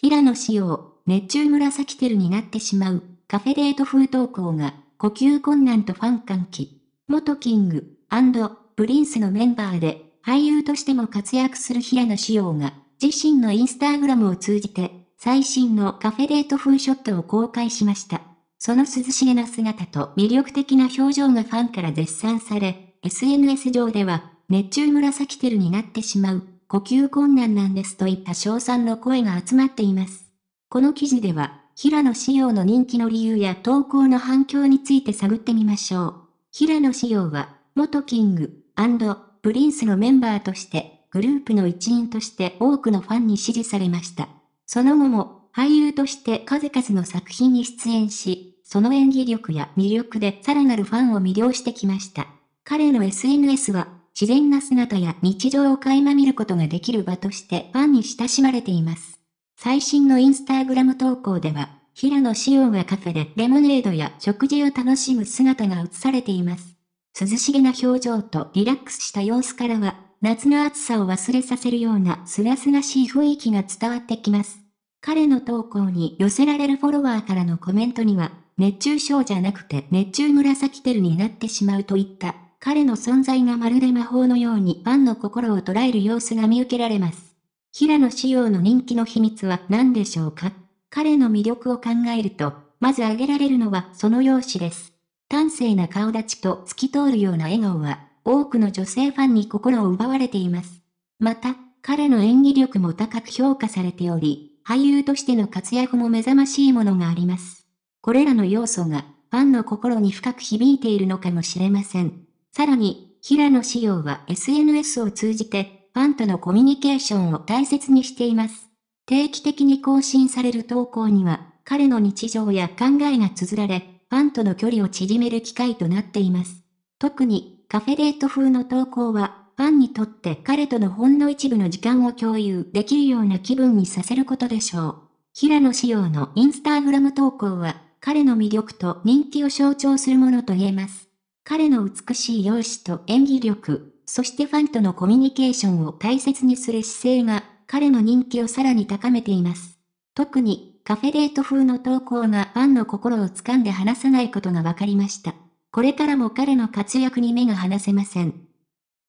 平野紫耀、熱中紫テルになってしまう、カフェデート風投稿が、呼吸困難とファン歓喜。元キング、プリンスのメンバーで、俳優としても活躍する平野紫耀が、自身のインスタグラムを通じて、最新のカフェデート風ショットを公開しました。その涼しげな姿と魅力的な表情がファンから絶賛され、SNS 上では、熱中紫テルになってしまう呼吸困難なんですといった称賛の声が集まっています。この記事では、平野紫耀の人気の理由や投稿の反響について探ってみましょう。平野紫耀は、元キングプリンスのメンバーとして、グループの一員として多くのファンに支持されました。その後も、俳優として数々の作品に出演し、その演技力や魅力でさらなるファンを魅了してきました。彼の SNS は、自然な姿や日常を垣間見ることができる場としてファンに親しまれています。最新のインスタグラム投稿では、平野紫耀がカフェでレモネードや食事を楽しむ姿が映されています。涼しげな表情とリラックスした様子からは、夏の暑さを忘れさせるようなすがすがしい雰囲気が伝わってきます。彼の投稿に寄せられるフォロワーからのコメントには、熱中症じゃなくて熱中紫テルになってしまうといった彼の存在がまるで魔法のようにファンの心を捉える様子が見受けられます。平野紫耀の人気の秘密は何でしょうか彼の魅力を考えると、まず挙げられるのはその容姿です。端正な顔立ちと透き通るような笑顔は、多くの女性ファンに心を奪われています。また、彼の演技力も高く評価されており、俳優としての活躍も目覚ましいものがあります。これらの要素が、ファンの心に深く響いているのかもしれません。さらに、平野紫耀は SNS を通じて、ファンとのコミュニケーションを大切にしています。定期的に更新される投稿には、彼の日常や考えが綴られ、ファンとの距離を縮める機会となっています。特に、カフェデート風の投稿は、ファンにとって彼とのほんの一部の時間を共有できるような気分にさせることでしょう。平野仕様のインスタグラム投稿は、彼の魅力と人気を象徴するものと言えます。彼の美しい容姿と演技力、そしてファンとのコミュニケーションを大切にする姿勢が、彼の人気をさらに高めています。特に、カフェデート風の投稿がファンの心をつかんで離さないことが分かりました。これからも彼の活躍に目が離せません。